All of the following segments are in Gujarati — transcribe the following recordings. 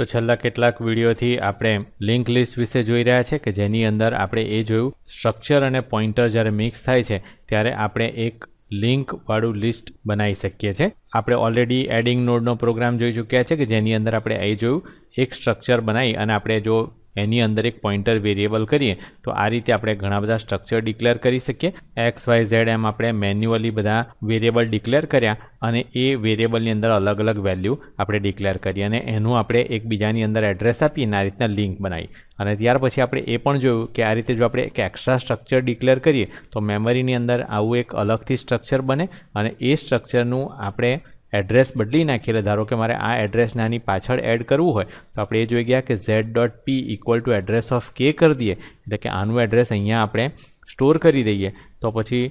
તો છેલ્લા કેટલાક વિડીયોથી આપણે લિંક લિસ્ટ વિશે જોઈ રહ્યા છે કે જેની અંદર આપણે એ જોયું સ્ટ્રક્ચર અને પોઇન્ટર જ્યારે મિક્સ થાય છે ત્યારે આપણે એક લિંકવાળું લિસ્ટ બનાવી શકીએ છીએ આપણે ઓલરેડી એડિંગ નોડનો પ્રોગ્રામ જોઈ ચૂક્યા છે કે જેની અંદર આપણે એ જોયું એક સ્ટ્રક્ચર બનાવી અને આપણે જો એની અંદર એક પોઈન્ટર વેરિએબલ કરીએ તો આ રીતે આપણે ઘણા બધા સ્ટ્રક્ચર ડિક્લેર કરી શકીએ એક્સ વાય ઝેડ એમ આપણે મેન્યુઅલી બધા વેરિએબલ ડિક્લેર કર્યા અને એ વેરિએબલની અંદર અલગ અલગ વેલ્યુ આપણે ડિક્લેર કરી અને એનું આપણે એકબીજાની અંદર એડ્રેસ આપીને આ રીતના લિંક બનાવી અને ત્યાર પછી આપણે એ પણ જોયું કે આ રીતે જો આપણે એક એક્સ્ટ્રા સ્ટ્રક્ચર ડિક્લેર કરીએ તો મેમરીની અંદર આવું એક અલગથી સ્ટ્રક્ચર બને અને એ સ્ટ્રક્ચરનું આપણે એડ્રેસ બદલી નાખીએ એટલે ધારો કે મારે આ એડ્રેસને આની પાછળ એડ કરવું હોય તો આપણે એ જોઈ ગયા કે Z dot P equal to address of કે કરી દઈએ એટલે કે આનું એડ્રેસ અહીંયા આપણે સ્ટોર કરી દઈએ તો પછી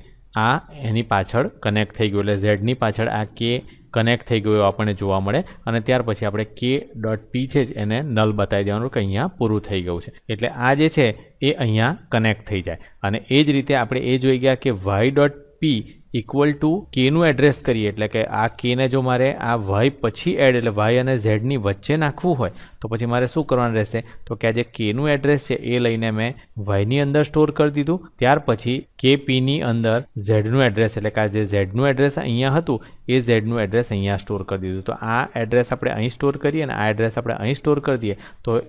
આ એની પાછળ કનેક્ટ થઈ ગયું એટલે ઝેડની પાછળ આ કે કનેક્ટ થઈ ગયું આપણને જોવા મળે અને ત્યાર પછી આપણે કે ડોટ પી છે એને નલ બતાવી દેવાનું કે અહીંયા પૂરું થઈ ગયું છે એટલે આ જે છે એ અહીંયા કનેક્ટ થઈ જાય અને એ જ રીતે આપણે એ જોઈ ગયા કે Y dot P equal to કેનું એડ્રેસ કરીએ એટલે કે આ કેને જો મારે આ વાય પછી એડ એટલે વાય અને ઝેડની વચ્ચે નાખવું હોય તો પછી મારે શું કરવાનું રહેશે તો કે આ જે કેનું એડ્રેસ છે એ લઈને મેં વાયની અંદર સ્ટોર કરી દીધું ત્યાર પછી કે પીની અંદર ઝેડનું એડ્રેસ એટલે કે આ જે ઝેડનું એડ્રેસ અહીંયા હતું એ ઝેડનું એડ્રેસ અહીંયા સ્ટોર કરી દીધું તો આ એડ્રેસ આપણે અહીં સ્ટોર કરીએ અને આ એડ્રેસ આપણે અહીં સ્ટોર કરી દઈએ તો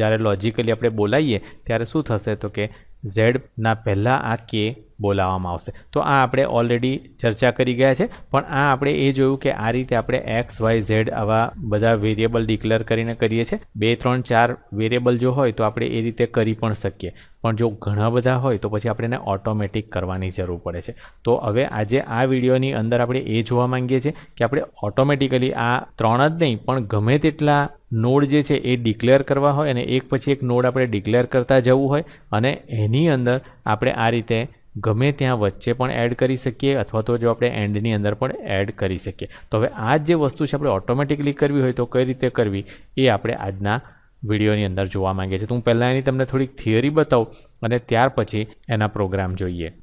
જ્યારે લોજિકલી આપણે બોલાવીએ ત્યારે શું થશે તો કે ઝેડના પહેલાં આ કે બોલાવવામાં આવશે તો આ આપણે ઓલરેડી ચર્ચા કરી ગયા છે પણ આ આપણે એ જોયું કે આ રીતે આપણે એક્સ વાય ઝેડ આવા બધા વેરિયેબલ ડિક્લેર કરીને કરીએ છીએ બે ત્રણ ચાર વેરિયેબલ જો હોય તો આપણે એ રીતે કરી પણ શકીએ પણ જો ઘણા બધા હોય તો પછી આપણે એને ઓટોમેટિક કરવાની જરૂર પડે છે તો હવે આજે આ વિડીયોની અંદર આપણે એ જોવા માંગીએ છીએ કે આપણે ઓટોમેટિકલી આ ત્રણ જ નહીં પણ ગમે તેટલા નોડ જે છે એ ડિક્લેર કરવા હોય અને એક પછી એક નોડ આપણે ડિક્લેર કરતા જવું હોય અને એની અંદર આપણે આ રીતે ગમે ત્યાં વચ્ચે પણ એડ કરી શકીએ અથવા તો જો આપણે એન્ડની અંદર પણ એડ કરી શકીએ તો હવે આ જે વસ્તુ છે આપણે ઓટોમેટિકલી કરવી હોય તો કઈ રીતે કરવી એ આપણે આજના વિડીયોની અંદર જોવા માંગીએ છીએ તો હું પહેલાં એની તમને થોડીક થિયરી બતાવું અને ત્યાર પછી એના પ્રોગ્રામ જોઈએ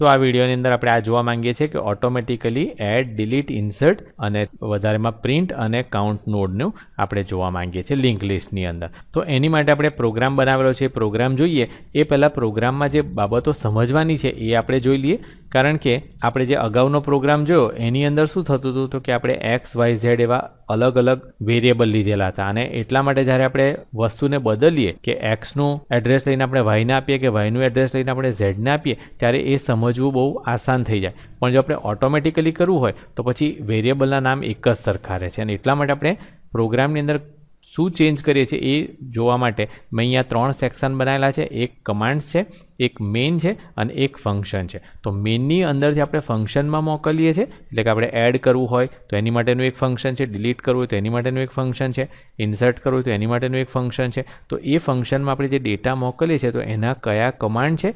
તો આ વિડીયોની અંદર આપણે આ જોવા માંગીએ છીએ કે ઓટોમેટિકલી એડ ડિલીટ ઇન્સર્ટ અને વધારેમાં પ્રિન્ટ અને કાઉન્ટ નોડનું આપણે જોવા માંગીએ છીએ લિંક લિસ્ટની અંદર તો એની માટે આપણે પ્રોગ્રામ બનાવેલો છે પ્રોગ્રામ જોઈએ એ પહેલાં પ્રોગ્રામમાં જે બાબતો સમજવાની છે એ આપણે જોઈ લઈએ કારણ કે આપણે જે અગાઉનો પ્રોગ્રામ જોયો એની અંદર શું થતું હતું તો કે આપણે એક્સ વાય ઝેડ એવા અલગ અલગ વેરિયેબલ લીધેલા હતા અને એટલા માટે જ્યારે આપણે વસ્તુને બદલીએ કે એક્સનું એડ્રેસ લઈને આપણે વાયને આપીએ કે વાયનું એડ્રેસ લઈને આપણે ઝેડને આપીએ ત્યારે એ સમજવું બહુ આસાન થઈ જાય પણ જો આપણે ઓટોમેટિકલી કરવું હોય તો પછી વેરિયેબલના નામ એક જ સરખા રહે છે અને એટલા માટે આપણે પ્રોગ્રામની અંદર શું ચેન્જ કરીએ છીએ એ જોવા માટે મેં અહીંયા ત્રણ સેક્શન બનાવેલા છે એક કમાન્ડ્સ છે એક મેઇન છે અને એક ફંક્શન છે તો મેઇનની અંદરથી આપણે ફંક્શનમાં મોકલીએ છીએ એટલે કે આપણે એડ કરવું હોય તો એની માટેનું એક ફંક્શન છે ડિલીટ કરવું હોય તો એની માટેનું એક ફંક્શન છે ઇન્સર્ટ કરવું હોય તો એની માટેનું એક ફંક્શન છે તો એ ફંક્શનમાં આપણે જે ડેટા મોકલીએ છીએ તો એના કયા કમાન્ડ છે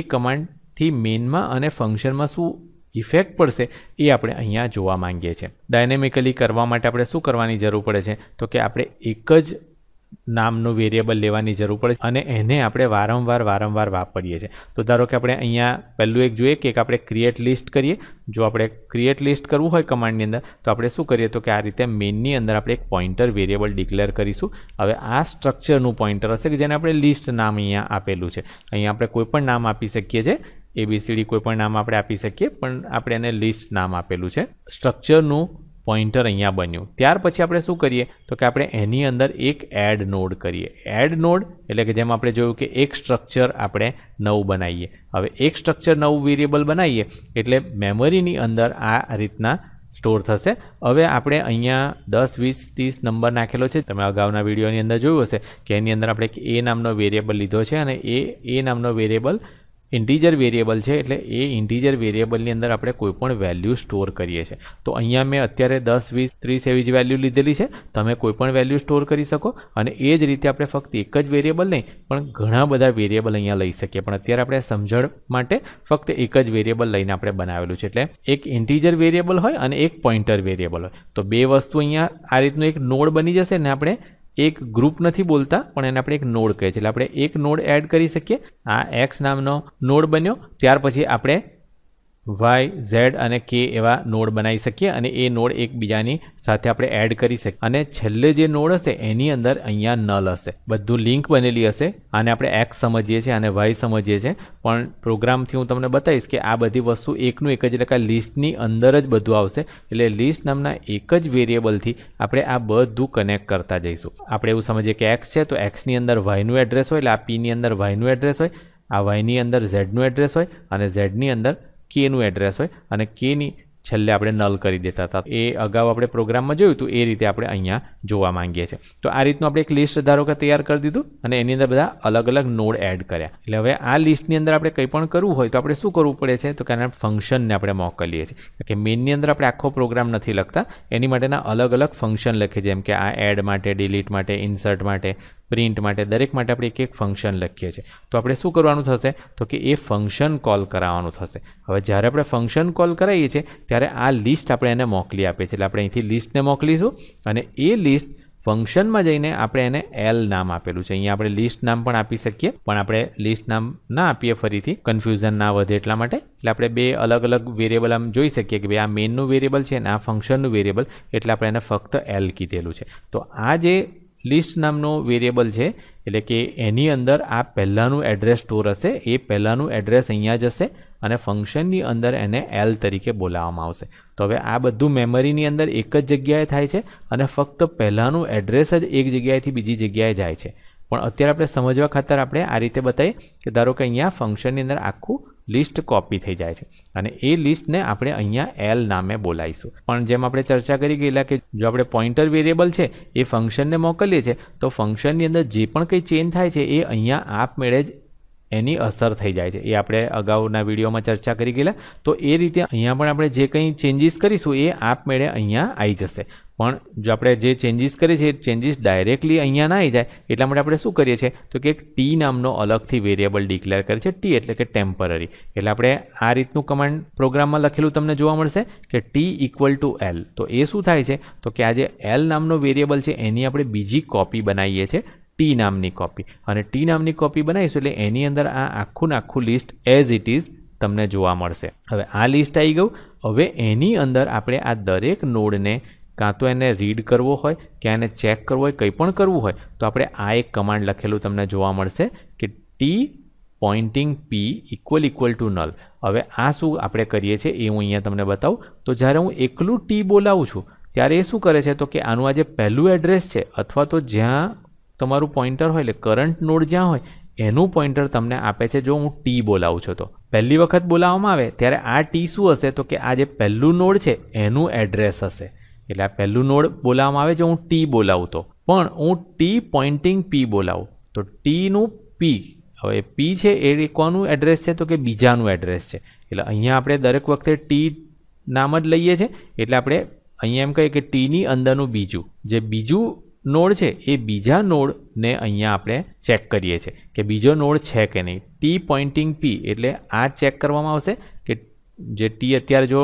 એ કમાન્ડથી થી મેઇનમાં અને ફંક્શનમાં શું ઇફેક્ટ પડશે એ આપણે અહીંયા જોવા માંગીએ છીએ ડાયનેમિકલી કરવા માટે આપણે શું કરવાની જરૂર પડે છે તો કે આપણે એક જ નામનું વેરિયેબલ લેવાની જરૂર પડે અને એને આપણે વારંવાર વારંવાર વાપરીએ છીએ તો ધારો કે આપણે અહીંયા પહેલું એક જોઈએ કે એક આપણે ક્રિએટ લિસ્ટ કરીએ જો આપણે ક્રિએટ લિસ્ટ કરવું હોય કમાન્ડની અંદર તો આપણે શું કરીએ તો કે આ રીતે મેઇનની અંદર આપણે એક પોઈન્ટર વેરિયેબલ ડિક્લેર કરીશું હવે આ સ્ટ્રક્ચરનું પોઈન્ટર હશે કે જેને આપણે લિસ્ટ નામ અહીંયા આપેલું છે અહીંયા આપણે કોઈપણ નામ આપી શકીએ છીએ એબીસીડી કોઈપણ નામ આપણે આપી શકીએ પણ આપણે એને લિસ્ટ નામ આપેલું છે સ્ટ્રક્ચરનું પોઈન્ટર અહીંયા બન્યું ત્યાર પછી આપણે શું કરીએ તો કે આપણે એની અંદર એક એડ નોડ કરીએ એડ નોડ એટલે કે જેમ આપણે જોયું કે એક સ્ટ્રક્ચર આપણે નવું બનાવીએ હવે એક સ્ટ્રક્ચર નવું વેરિયેબલ બનાવીએ એટલે મેમરીની અંદર આ રીતના સ્ટોર થશે હવે આપણે અહીંયા દસ વીસ ત્રીસ નંબર નાખેલો છે તમે અગાઉના વિડીયોની અંદર જોયું હશે કે એની અંદર આપણે એક એ નામનો વેરિયેબલ લીધો છે અને એ એ નામનો વેરિયેબલ ઇન્ટીજર વેરિયેબલ છે એટલે એ ઇન્ટીજર વેરિયેબલની અંદર આપણે કોઈપણ વેલ્યુ સ્ટોર કરીએ છીએ તો અહીંયા મેં અત્યારે દસ વીસ ત્રીસ એવી જ વેલ્યુ લીધેલી છે તમે કોઈપણ વેલ્યુ સ્ટોર કરી શકો અને એ જ રીતે આપણે ફક્ત એક જ વેરિયેબલ નહીં પણ ઘણા બધા વેરિયેબલ અહીંયા લઈ શકીએ પણ અત્યારે આપણે સમજણ માટે ફક્ત એક જ વેરિયેબલ લઈને આપણે બનાવેલું છે એટલે એક ઇન્ટીજર વેરિયેબલ હોય અને એક પોઈન્ટર વેરિયેબલ હોય તો બે વસ્તુ અહીંયા આ રીતનું એક નોડ બની જશે ને આપણે એક ગ્રુપ નથી બોલતા પણ એને આપણે એક નોડ કહે છે એટલે આપણે એક નોડ એડ કરી શકીએ આ એક્સ નામનો નોડ બન્યો ત્યાર પછી આપણે વાય ઝેડ અને કે એવા નોડ બનાવી શકીએ અને એ નોડ એકબીજાની સાથે આપણે એડ કરી શકીએ અને છેલ્લે જે નોડ હશે એની અંદર અહીંયા નલ હશે બધું લિંક બનેલી હશે આને આપણે એક્સ સમજીએ છીએ અને વાય સમજીએ છીએ પણ પ્રોગ્રામથી હું તમને બતાવીશ કે આ બધી વસ્તુ એકનું એક જ એટલે કે લિસ્ટની અંદર જ બધું આવશે એટલે લિસ્ટ નામના એક જ વેરિયેબલથી આપણે આ બધું કનેક્ટ કરતા જઈશું આપણે એવું સમજીએ કે એક્સ છે તો એક્સની અંદર વાયનું એડ્રેસ હોય એટલે આ પીની અંદર વાયનું એડ્રેસ હોય આ વાયની અંદર ઝેડનું એડ્રેસ હોય અને ઝેડની અંદર કેનું એડ્રેસ હોય અને કેની છેલ્લે આપણે નલ કરી દેતા હતા એ અગાઉ આપણે પ્રોગ્રામમાં જોયું હતું એ રીતે આપણે અહીંયા જોવા માંગીએ છીએ તો આ રીતનું આપણે એક લિસ્ટ ધારો કે તૈયાર કરી દીધું અને એની અંદર બધા અલગ અલગ નોડ એડ કર્યા એટલે હવે આ લિસ્ટની અંદર આપણે કંઈ પણ કરવું હોય તો આપણે શું કરવું પડે છે તો કે આના ફંક્શનને આપણે મોકલીએ છીએ કે મેનની અંદર આપણે આખો પ્રોગ્રામ નથી લખતા એની માટેના અલગ અલગ ફંક્શન લખીએ જેમ કે આ એડ માટે ડિલીટ માટે ઇન્સર્ટ માટે પ્રિન્ટ માટે દરેક માટે આપણે એક એક ફંક્શન લખીએ છીએ તો આપણે શું કરવાનું થશે તો કે એ ફંક્શન કોલ કરાવવાનું થશે હવે જ્યારે આપણે ફંક્શન કોલ કરાવીએ છીએ ત્યારે આ લિસ્ટ આપણે એને મોકલી આપીએ છીએ એટલે આપણે અહીંથી લિસ્ટને મોકલીશું અને એ લિસ્ટ ફંક્શનમાં જઈને આપણે એને એલ નામ આપેલું છે અહીંયા આપણે લિસ્ટ નામ પણ આપી શકીએ પણ આપણે લિસ્ટ નામ ના આપીએ ફરીથી કન્ફ્યુઝન ના વધે એટલા માટે એટલે આપણે બે અલગ અલગ વેરિયેબલ આમ જોઈ શકીએ કે ભાઈ આ મેનનું વેરિયેબલ છે અને આ ફંક્શનનું વેરિયેબલ એટલે આપણે એને ફક્ત એલ કીધેલું છે તો આ જે લિસ્ટ નામનો વેરિયેબલ છે એટલે કે એની અંદર આ પહેલાંનું એડ્રેસ સ્ટોર હશે એ પહેલાંનું એડ્રેસ અહીંયા જશે અને ફંક્શનની અંદર એને એલ તરીકે બોલાવવામાં આવશે તો હવે આ બધું મેમરીની અંદર એક જ જગ્યાએ થાય છે અને ફક્ત પહેલાંનું એડ્રેસ જ એક જગ્યાએથી બીજી જગ્યાએ જાય છે પણ અત્યારે આપણે સમજવા ખાતર આપણે આ રીતે બતાવીએ કે ધારો કે અહીંયા ફંક્શનની અંદર આખું લિસ્ટ કોપી થઈ જાય છે અને એ લિસ્ટને આપણે અહીંયા એલ નામે બોલાવીશું પણ જેમ આપણે ચર્ચા કરી ગયેલા કે જો આપણે પોઈન્ટર વેરિયેબલ છે એ ફંક્શનને મોકલીએ છીએ તો ફંક્શનની અંદર જે પણ કંઈ ચેન્જ થાય છે એ અહીંયા આપમેળે જ એની અસર થઈ જાય છે એ આપણે અગાઉના વિડીયોમાં ચર્ચા કરી ગયેલા તો એ રીતે અહીંયા પણ આપણે જે કંઈ ચેન્જીસ કરીશું એ આપમેળે અહીંયા આવી જશે પણ જો આપણે જે ચેન્જીસ કરીએ છીએ ચેન્જીસ ડાયરેક્ટલી અહીંયા ના આવી જાય એટલા માટે આપણે શું કરીએ છીએ તો કે ટી નામનો અલગથી વેરિયેબલ ડિક્લેર કરે છે ટી એટલે કે ટેમ્પરરી એટલે આપણે આ રીતનું કમાન્ડ પ્રોગ્રામમાં લખેલું તમને જોવા મળશે કે ટી ઇક્વલ ટુ એલ તો એ શું થાય છે તો કે આ જે એલ નામનો વેરિયેબલ છે એની આપણે બીજી કોપી બનાવીએ છીએ ટી નામની કોપી અને ટી નામની કોપી બનાવીશું એટલે એની અંદર આ આખું ને આખું લિસ્ટ એઝ ઇટ ઇઝ તમને જોવા મળશે હવે આ લિસ્ટ આવી ગયું હવે એની અંદર આપણે આ દરેક નોડને કાં તો એને રીડ કરવો હોય કે એને ચેક કરવો હોય કંઈ પણ કરવું હોય તો આપણે આ એક કમાન્ડ લખેલું તમને જોવા મળશે કે T pointing P equal equal to null હવે આ શું આપણે કરીએ છીએ એ હું અહીંયા તમને બતાવું તો જ્યારે હું એકલું ટી બોલાવું છું ત્યારે એ શું કરે છે તો કે આનું આ જે પહેલું એડ્રેસ છે અથવા તો જ્યાં તમારું પોઇન્ટર હોય એટલે કરંટ નોડ જ્યાં હોય એનું પોઇન્ટર તમને આપે છે જો હું ટી બોલાવું છું તો પહેલી વખત બોલાવવામાં આવે ત્યારે આ ટી શું હશે તો કે આ જે પહેલું નોડ છે એનું એડ્રેસ હશે એટલે આ પહેલું નોડ બોલાવવામાં આવે છે હું ટી બોલાવું તો પણ હું ટી પોઇન્ટિંગ પી બોલાવું તો ટીનું પી હવે પી છે એ કોનું એડ્રેસ છે તો કે બીજાનું એડ્રેસ છે એટલે અહીંયા આપણે દરેક વખતે ટી નામ જ લઈએ છીએ એટલે આપણે અહીંયા એમ કહીએ કે ટીની અંદરનું બીજું જે બીજું નોડ છે એ બીજા નોડને અહીંયા આપણે ચેક કરીએ છીએ કે બીજો નોડ છે કે નહીં ટી પોઇન્ટિંગ પી એટલે આ ચેક કરવામાં આવશે કે જે ટી અત્યારે જો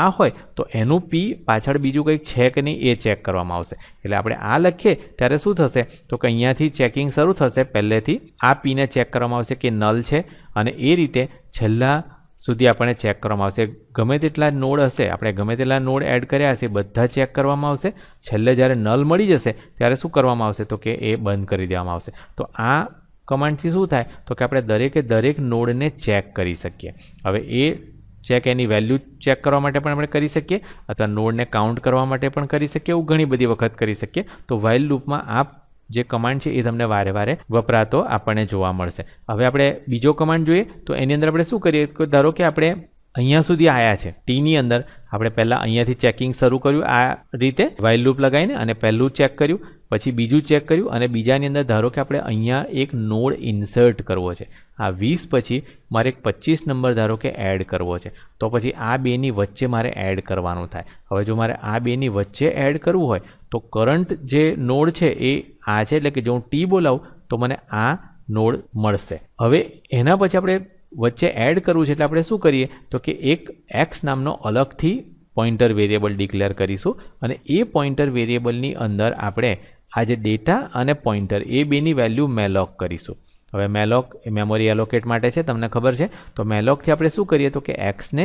આ હોય તો એનું પી પાછળ બીજું કંઈક છે કે નહીં એ ચેક કરવામાં આવશે એટલે આપણે આ લખીએ ત્યારે શું થશે તો કે અહીંયાથી ચેકિંગ શરૂ થશે પહેલેથી આ પીને ચેક કરવામાં આવશે કે નલ છે અને એ રીતે છેલ્લા સુધી આપણે ચેક કરવામાં આવશે ગમે તેટલા નોડ હશે આપણે ગમે તેટલા નોડ એડ કર્યા હશે બધા ચેક કરવામાં આવશે છેલ્લે જ્યારે નલ મળી જશે ત્યારે શું કરવામાં આવશે તો કે એ બંધ કરી દેવામાં આવશે તો આ કમાન્ડથી શું થાય તો કે આપણે દરેકે દરેક નોડને ચેક કરી શકીએ હવે એ ચેક એની વેલ્યુ ચેક કરવા માટે પણ આપણે કરી શકીએ અથવા નોડને કાઉન્ટ કરવા માટે પણ કરી શકીએ એવું ઘણી બધી વખત કરી શકીએ તો વાઇલ લૂપમાં આ જે કમાન્ડ છે એ તમને વારે વારે વપરાતો આપણને જોવા મળશે હવે આપણે બીજો કમાન્ડ જોઈએ તો એની અંદર આપણે શું કરીએ કે ધારો કે આપણે અહીંયા સુધી આવ્યા છે ટીની અંદર આપણે પહેલાં અહીંયાથી ચેકિંગ શરૂ કર્યું આ રીતે વાઇલ લૂપ લગાવીને અને પહેલું ચેક કર્યું પછી બીજું ચેક કર્યું અને બીજાની અંદર ધારો કે આપણે અહીંયા એક નોડ ઇન્સર્ટ કરવો છે આ વીસ પછી મારે એક પચીસ નંબર ધારો કે એડ કરવો છે તો પછી આ બેની વચ્ચે મારે એડ કરવાનું થાય હવે જો મારે આ બેની વચ્ચે એડ કરવું હોય તો કરંટ જે નોડ છે એ આ છે એટલે કે જો હું ટી બોલાવું તો મને આ નોડ મળશે હવે એના પછી આપણે વચ્ચે એડ કરવું છે એટલે આપણે શું કરીએ તો કે એક એક્સ નામનો અલગથી પોઇન્ટર વેરિયેબલ ડિક્લેર કરીશું અને એ પોઇન્ટર વેરિયેબલની અંદર આપણે આ જે ડેટા અને પોઇન્ટર એ બેની વેલ્યુ મેલોક કરીશું હવે મેલોક એ મેમોરી એલોકેટ માટે છે તમને ખબર છે તો મેલોકથી આપણે શું કરીએ તો કે એક્સને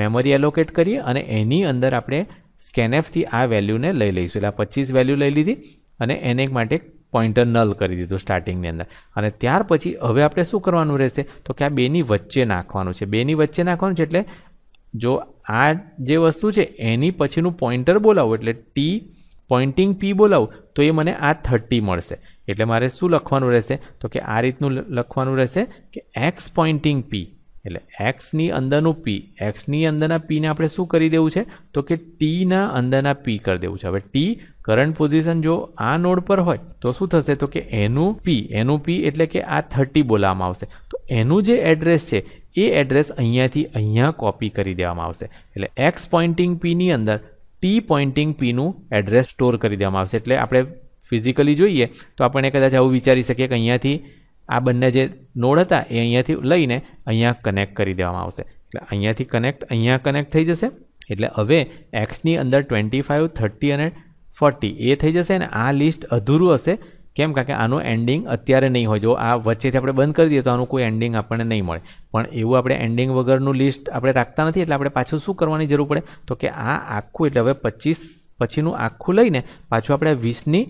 મેમરી એલોકેટ કરીએ અને એની અંદર આપણે સ્કેનએફથી આ વેલ્યુને લઈ લઈશું એટલે આ પચીસ વેલ્યુ લઈ લીધી અને એને માટે પોઈન્ટર નલ કરી દીધું સ્ટાર્ટિંગની અંદર અને ત્યાર પછી હવે આપણે શું કરવાનું રહેશે તો કે આ બેની વચ્ચે નાખવાનું છે બેની વચ્ચે નાખવાનું છે એટલે જો આ જે વસ્તુ છે એની પછીનું પોઈન્ટર બોલાવો એટલે ટી પોઇન્ટિંગ પી બોલાવું તો એ મને આ થર્ટી મળશે એટલે મારે શું લખવાનું રહેશે તો કે આ રીતનું લખવાનું રહેશે કે એક્સ પોઇન્ટિંગ પી એટલે એક્સની અંદરનું પી એક્સની અંદરના પીને આપણે શું કરી દેવું છે તો કે ટીના અંદરના પી કરી દેવું છે હવે ટી કરંટ પોઝિશન જો આ નોડ પર હોય તો શું થશે તો કે એનું પી એનું પી એટલે કે આ થર્ટી બોલાવવામાં આવશે તો એનું જે એડ્રેસ છે એ એડ્રેસ અહીંયાથી અહીંયા કોપી કરી દેવામાં આવશે એટલે એક્સ પોઇન્ટિંગ પીની અંદર ટી પોઇન્ટિંગ પીનું એડ્રેસ સ્ટોર કરી દેવામાં આવશે એટલે આપણે ફિઝિકલી જોઈએ તો આપણે કદાચ આવું વિચારી શકીએ કે અહીંયાથી આ બંને જે નોડ હતા એ અહીંયાથી લઈને અહીંયા કનેક્ટ કરી દેવામાં આવશે એટલે અહીંયાથી કનેક્ટ અહીંયા કનેક્ટ થઈ જશે એટલે હવે એક્સની અંદર ટ્વેન્ટી ફાઇવ થર્ટી અને ફોર્ટી એ થઈ જશે અને આ લિસ્ટ અધૂરું હશે કેમ કારણ કે આનું એન્ડિંગ અત્યારે નહીં હોય જો આ વચ્ચેથી આપણે બંધ કરી દઈએ તો આનું કોઈ એન્ડિંગ આપણને નહીં મળે પણ એવું આપણે એન્ડિંગ વગરનું લિસ્ટ આપણે રાખતા નથી એટલે આપણે પાછું શું કરવાની જરૂર પડે તો કે આ આખું એટલે હવે પચીસ પછીનું આખું લઈને પાછું આપણે વીસની